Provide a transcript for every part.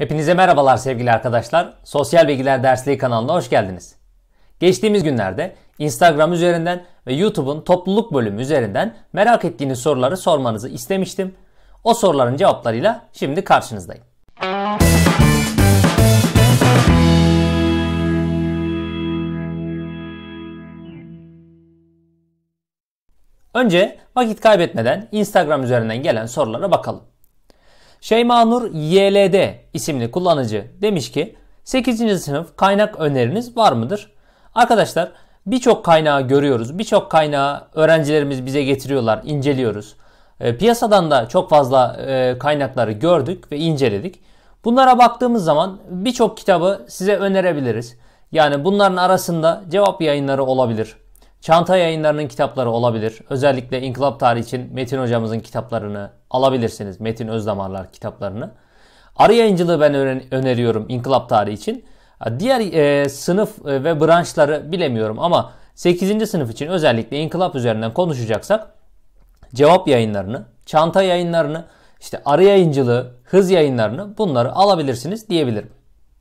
Hepinize merhabalar sevgili arkadaşlar. Sosyal Bilgiler Dersliği kanalına hoş geldiniz. Geçtiğimiz günlerde Instagram üzerinden ve YouTube'un topluluk bölümü üzerinden merak ettiğiniz soruları sormanızı istemiştim. O soruların cevaplarıyla şimdi karşınızdayım. Önce vakit kaybetmeden Instagram üzerinden gelen sorulara bakalım. Şeyma Nur YLD isimli kullanıcı demiş ki 8. sınıf kaynak öneriniz var mıdır? Arkadaşlar birçok kaynağı görüyoruz. Birçok kaynağı öğrencilerimiz bize getiriyorlar, inceliyoruz. E, piyasadan da çok fazla e, kaynakları gördük ve inceledik. Bunlara baktığımız zaman birçok kitabı size önerebiliriz. Yani bunların arasında cevap yayınları olabilir. Çanta yayınlarının kitapları olabilir. Özellikle İnkılap Tarihi için Metin hocamızın kitaplarını alabilirsiniz. Metin Özdamarlar kitaplarını. Arı yayıncılığı ben öneriyorum İnkılap Tarihi için. Diğer e, sınıf e, ve branşları bilemiyorum ama 8. sınıf için özellikle İnkılap üzerinden konuşacaksak cevap yayınlarını, çanta yayınlarını, işte arı yayıncılığı, hız yayınlarını bunları alabilirsiniz diyebilirim.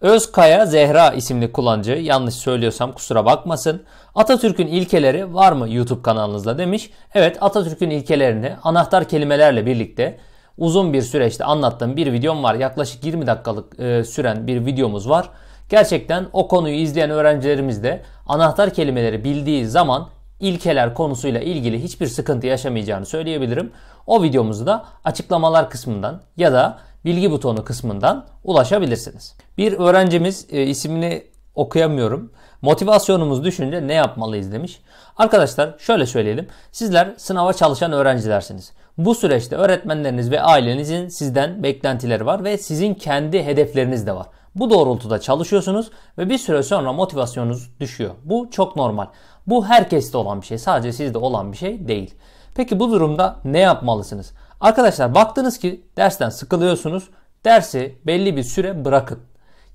Özkaya Zehra isimli kullanıcı yanlış söylüyorsam kusura bakmasın. Atatürk'ün ilkeleri var mı YouTube kanalınızda demiş. Evet Atatürk'ün ilkelerini anahtar kelimelerle birlikte uzun bir süreçte anlattığım bir videom var. Yaklaşık 20 dakikalık e, süren bir videomuz var. Gerçekten o konuyu izleyen öğrencilerimiz de anahtar kelimeleri bildiği zaman ilkeler konusuyla ilgili hiçbir sıkıntı yaşamayacağını söyleyebilirim. O videomuzu da açıklamalar kısmından ya da bilgi butonu kısmından ulaşabilirsiniz. Bir öğrencimiz e, ismini okuyamıyorum. Motivasyonumuz düşünce ne yapmalıyız demiş. Arkadaşlar şöyle söyleyelim. Sizler sınava çalışan öğrencilersiniz. Bu süreçte öğretmenleriniz ve ailenizin sizden beklentileri var ve sizin kendi hedefleriniz de var. Bu doğrultuda çalışıyorsunuz ve bir süre sonra motivasyonunuz düşüyor. Bu çok normal. Bu herkeste olan bir şey. Sadece sizde olan bir şey değil. Peki bu durumda ne yapmalısınız? Arkadaşlar baktınız ki dersten sıkılıyorsunuz. Dersi belli bir süre bırakın.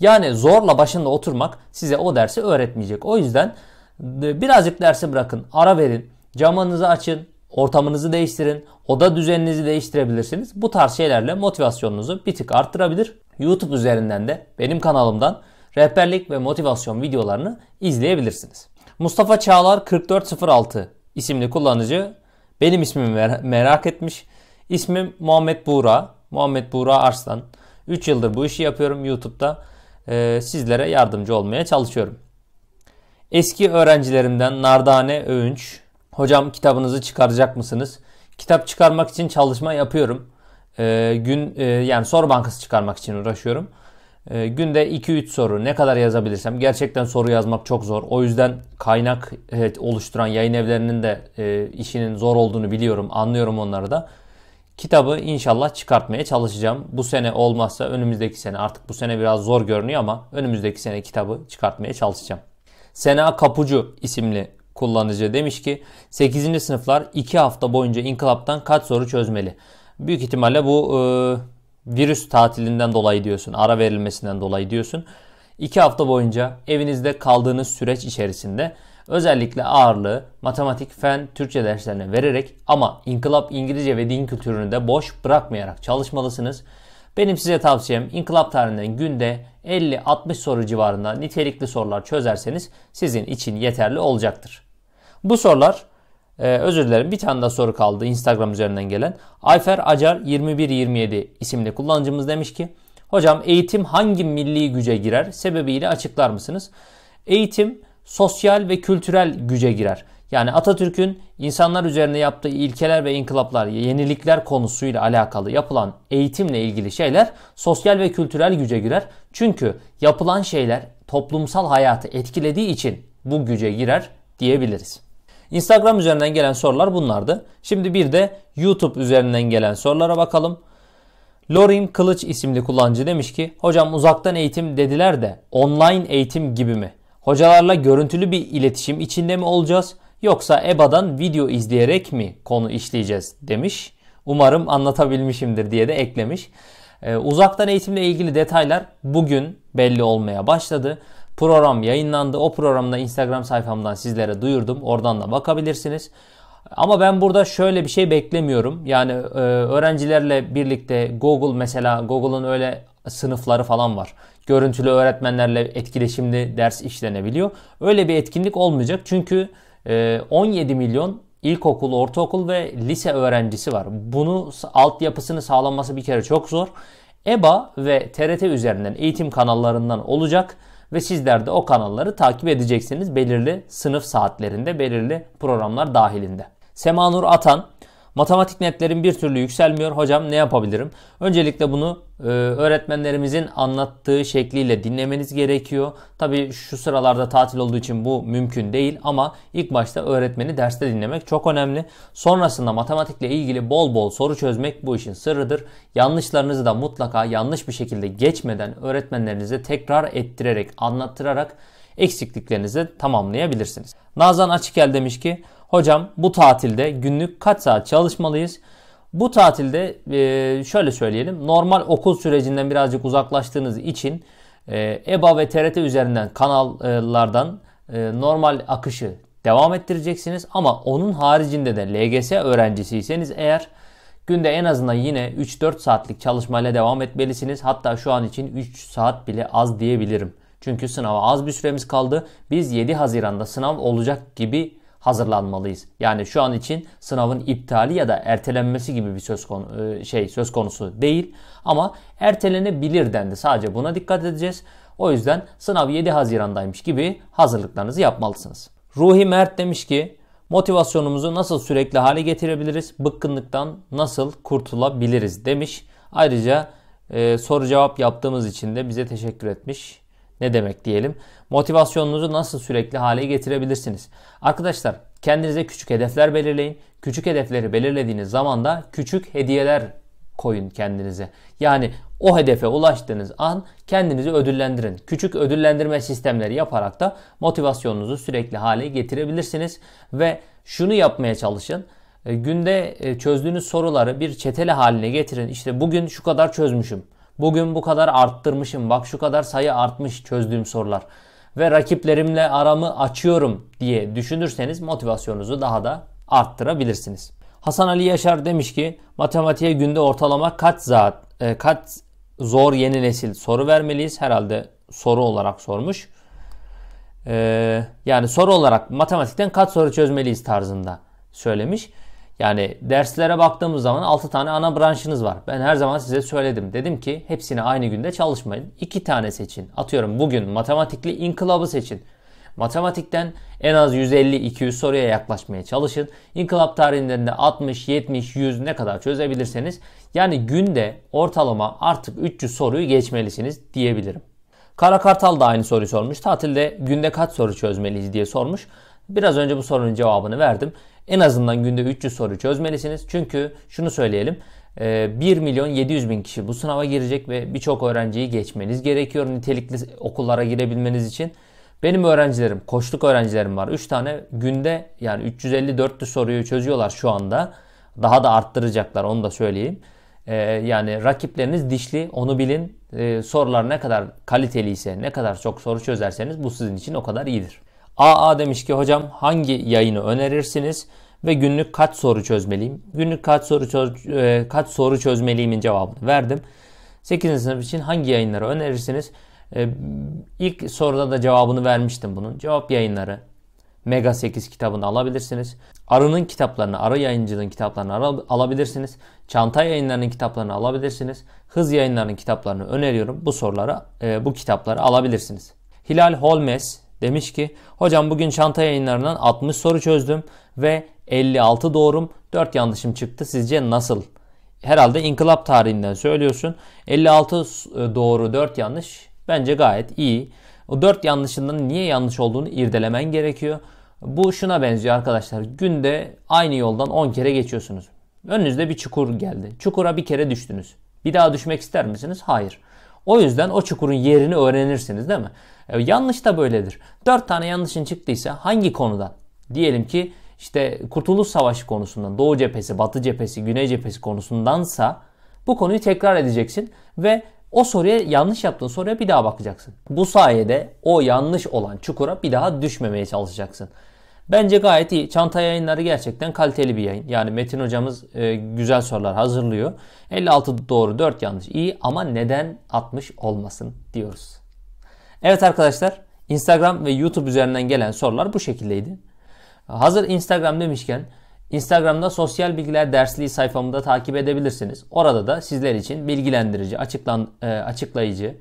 Yani zorla başında oturmak size o dersi öğretmeyecek. O yüzden e, birazcık dersi bırakın, ara verin, camınızı açın, ortamınızı değiştirin, oda düzeninizi değiştirebilirsiniz. Bu tarz şeylerle motivasyonunuzu bir tık arttırabilir. YouTube üzerinden de benim kanalımdan rehberlik ve motivasyon videolarını izleyebilirsiniz. Mustafa Çağlar 4406 isimli kullanıcı benim ismimi merak etmiş. İsmim Muhammed Buğra. Muhammed Buğra Arslan. 3 yıldır bu işi yapıyorum YouTube'da. E, sizlere yardımcı olmaya çalışıyorum. Eski öğrencilerimden Nardane Övünç. Hocam kitabınızı çıkaracak mısınız? Kitap çıkarmak için çalışma yapıyorum. E, gün e, yani soru bankası çıkarmak için uğraşıyorum. E, günde 2-3 soru ne kadar yazabilirsem gerçekten soru yazmak çok zor. O yüzden kaynak evet, oluşturan yayın evlerinin de e, işinin zor olduğunu biliyorum. Anlıyorum onları da. Kitabı inşallah çıkartmaya çalışacağım. Bu sene olmazsa önümüzdeki sene. Artık bu sene biraz zor görünüyor ama önümüzdeki sene kitabı çıkartmaya çalışacağım. Sena Kapucu isimli kullanıcı demiş ki 8. sınıflar 2 hafta boyunca inkılaptan kaç soru çözmeli? Büyük ihtimalle bu e, virüs tatilinden dolayı diyorsun. Ara verilmesinden dolayı diyorsun. 2 hafta boyunca evinizde kaldığınız süreç içerisinde Özellikle ağırlığı matematik, fen, Türkçe derslerine vererek ama inkılap İngilizce ve din kültürünü de boş bırakmayarak çalışmalısınız. Benim size tavsiyem inkılap tarihinden günde 50-60 soru civarında nitelikli sorular çözerseniz sizin için yeterli olacaktır. Bu sorular ee, özür dilerim bir tane daha soru kaldı Instagram üzerinden gelen. Ayfer Acar 2127 isimli kullanıcımız demiş ki Hocam eğitim hangi milli güce girer sebebiyle açıklar mısınız? Eğitim sosyal ve kültürel güce girer. Yani Atatürk'ün insanlar üzerine yaptığı ilkeler ve inkılaplar, yenilikler konusuyla alakalı yapılan eğitimle ilgili şeyler sosyal ve kültürel güce girer. Çünkü yapılan şeyler toplumsal hayatı etkilediği için bu güce girer diyebiliriz. Instagram üzerinden gelen sorular bunlardı. Şimdi bir de YouTube üzerinden gelen sorulara bakalım. Lorin Kılıç isimli kullanıcı demiş ki hocam uzaktan eğitim dediler de online eğitim gibi mi? Hocalarla görüntülü bir iletişim içinde mi olacağız yoksa EBA'dan video izleyerek mi konu işleyeceğiz demiş. Umarım anlatabilmişimdir diye de eklemiş. Ee, uzaktan eğitimle ilgili detaylar bugün belli olmaya başladı. Program yayınlandı. O programda Instagram sayfamdan sizlere duyurdum. Oradan da bakabilirsiniz. Ama ben burada şöyle bir şey beklemiyorum. Yani e, öğrencilerle birlikte Google mesela Google'ın öyle sınıfları falan var görüntülü öğretmenlerle etkileşimli ders işlenebiliyor. Öyle bir etkinlik olmayacak çünkü 17 e, milyon ilkokul, ortaokul ve lise öğrencisi var. Bunu altyapısını sağlanması bir kere çok zor. EBA ve TRT üzerinden eğitim kanallarından olacak ve sizler de o kanalları takip edeceksiniz belirli sınıf saatlerinde, belirli programlar dahilinde. Semanur Atan Matematik netlerim bir türlü yükselmiyor. Hocam ne yapabilirim? Öncelikle bunu ee, öğretmenlerimizin anlattığı şekliyle dinlemeniz gerekiyor. Tabii şu sıralarda tatil olduğu için bu mümkün değil ama ilk başta öğretmeni derste dinlemek çok önemli. Sonrasında matematikle ilgili bol bol soru çözmek bu işin sırrıdır. Yanlışlarınızı da mutlaka yanlış bir şekilde geçmeden öğretmenlerinize tekrar ettirerek, anlattırarak eksikliklerinizi tamamlayabilirsiniz. Nazan Açıkel demiş ki Hocam bu tatilde günlük kaç saat çalışmalıyız? bu tatilde e, şöyle söyleyelim. Normal okul sürecinden birazcık uzaklaştığınız için EBA e ve TRT üzerinden kanallardan e, normal akışı devam ettireceksiniz. Ama onun haricinde de LGS öğrencisiyseniz eğer günde en azından yine 3-4 saatlik çalışmayla devam etmelisiniz. Hatta şu an için 3 saat bile az diyebilirim. Çünkü sınava az bir süremiz kaldı. Biz 7 Haziran'da sınav olacak gibi hazırlanmalıyız. Yani şu an için sınavın iptali ya da ertelenmesi gibi bir söz konu e, şey söz konusu değil ama ertelenebilir dendi. Sadece buna dikkat edeceğiz. O yüzden sınav 7 Haziran'daymış gibi hazırlıklarınızı yapmalısınız. Ruhi Mert demiş ki motivasyonumuzu nasıl sürekli hale getirebiliriz? Bıkkınlıktan nasıl kurtulabiliriz demiş. Ayrıca e, soru cevap yaptığımız için de bize teşekkür etmiş. Ne demek diyelim? Motivasyonunuzu nasıl sürekli hale getirebilirsiniz? Arkadaşlar kendinize küçük hedefler belirleyin. Küçük hedefleri belirlediğiniz zaman da küçük hediyeler koyun kendinize. Yani o hedefe ulaştığınız an kendinizi ödüllendirin. Küçük ödüllendirme sistemleri yaparak da motivasyonunuzu sürekli hale getirebilirsiniz ve şunu yapmaya çalışın. E, günde e, çözdüğünüz soruları bir çetele haline getirin. İşte bugün şu kadar çözmüşüm. Bugün bu kadar arttırmışım. Bak şu kadar sayı artmış çözdüğüm sorular. Ve rakiplerimle aramı açıyorum diye düşünürseniz motivasyonunuzu daha da arttırabilirsiniz. Hasan Ali Yaşar demiş ki matematiğe günde ortalama kaç zat, e, kaç zor yeni nesil soru vermeliyiz? Herhalde soru olarak sormuş. Ee, yani soru olarak matematikten kaç soru çözmeliyiz tarzında söylemiş. Yani derslere baktığımız zaman 6 tane ana branşınız var. Ben her zaman size söyledim. Dedim ki hepsini aynı günde çalışmayın. 2 tane seçin. Atıyorum bugün matematikli inkılabı seçin. Matematikten en az 150-200 soruya yaklaşmaya çalışın. İnkılap tarihinden de 60, 70, 100 ne kadar çözebilirseniz yani günde ortalama artık 300 soruyu geçmelisiniz diyebilirim. Kara Kartal da aynı soruyu sormuş. Tatilde günde kaç soru çözmeliyiz diye sormuş. Biraz önce bu sorunun cevabını verdim. En azından günde 300 soru çözmelisiniz. Çünkü şunu söyleyelim. 1 e, milyon 700 bin kişi bu sınava girecek ve birçok öğrenciyi geçmeniz gerekiyor nitelikli okullara girebilmeniz için. Benim öğrencilerim, koçluk öğrencilerim var. 3 tane günde yani 350-400 soruyu çözüyorlar şu anda. Daha da arttıracaklar onu da söyleyeyim. Ee, yani rakipleriniz dişli onu bilin. Ee, sorular ne kadar kaliteli ise ne kadar çok soru çözerseniz bu sizin için o kadar iyidir. AA demiş ki hocam hangi yayını önerirsiniz ve günlük kaç soru çözmeliyim? Günlük kaç soru çöz, e, kaç soru çözmeliyimin cevabını verdim. 8. sınıf için hangi yayınları önerirsiniz? E, ilk soruda da cevabını vermiştim bunun. Cevap yayınları Mega 8 kitabını alabilirsiniz. Arı'nın kitaplarını, Arı yayıncılığın kitaplarını alabilirsiniz. Çanta yayınlarının kitaplarını alabilirsiniz. Hız yayınlarının kitaplarını öneriyorum. Bu soruları, e, bu kitapları alabilirsiniz. Hilal Holmes Demiş ki hocam bugün çanta yayınlarından 60 soru çözdüm ve 56 doğrum 4 yanlışım çıktı sizce nasıl? Herhalde inkılap tarihinden söylüyorsun. 56 e, doğru 4 yanlış bence gayet iyi. O 4 yanlışından niye yanlış olduğunu irdelemen gerekiyor. Bu şuna benziyor arkadaşlar. Günde aynı yoldan 10 kere geçiyorsunuz. Önünüzde bir çukur geldi. Çukura bir kere düştünüz. Bir daha düşmek ister misiniz? Hayır. O yüzden o çukurun yerini öğrenirsiniz değil mi? E, yanlış da böyledir. Dört tane yanlışın çıktıysa hangi konuda? Diyelim ki işte Kurtuluş Savaşı konusundan, Doğu cephesi, Batı cephesi, Güney cephesi konusundansa bu konuyu tekrar edeceksin ve o soruya yanlış yaptığın soruya bir daha bakacaksın. Bu sayede o yanlış olan çukura bir daha düşmemeye çalışacaksın. Bence gayet iyi. Çanta yayınları gerçekten kaliteli bir yayın. Yani Metin hocamız e, güzel sorular hazırlıyor. 56 doğru 4 yanlış iyi ama neden 60 olmasın diyoruz. Evet arkadaşlar Instagram ve YouTube üzerinden gelen sorular bu şekildeydi. Hazır Instagram demişken Instagram'da sosyal bilgiler dersliği sayfamı da takip edebilirsiniz. Orada da sizler için bilgilendirici, açıklan, e, açıklayıcı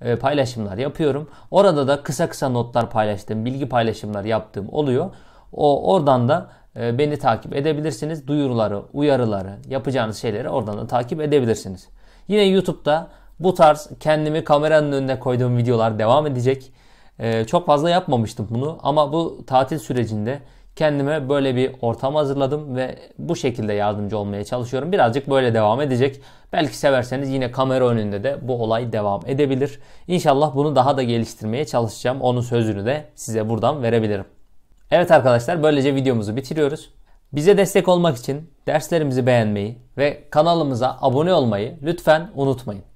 e, paylaşımlar yapıyorum. Orada da kısa kısa notlar paylaştığım, bilgi paylaşımlar yaptığım oluyor. O oradan da e, beni takip edebilirsiniz. Duyuruları, uyarıları, yapacağınız şeyleri oradan da takip edebilirsiniz. Yine YouTube'da bu tarz kendimi kameranın önüne koyduğum videolar devam edecek. E, çok fazla yapmamıştım bunu ama bu tatil sürecinde kendime böyle bir ortam hazırladım ve bu şekilde yardımcı olmaya çalışıyorum. Birazcık böyle devam edecek. Belki severseniz yine kamera önünde de bu olay devam edebilir. İnşallah bunu daha da geliştirmeye çalışacağım. Onun sözünü de size buradan verebilirim. Evet arkadaşlar böylece videomuzu bitiriyoruz. Bize destek olmak için derslerimizi beğenmeyi ve kanalımıza abone olmayı lütfen unutmayın.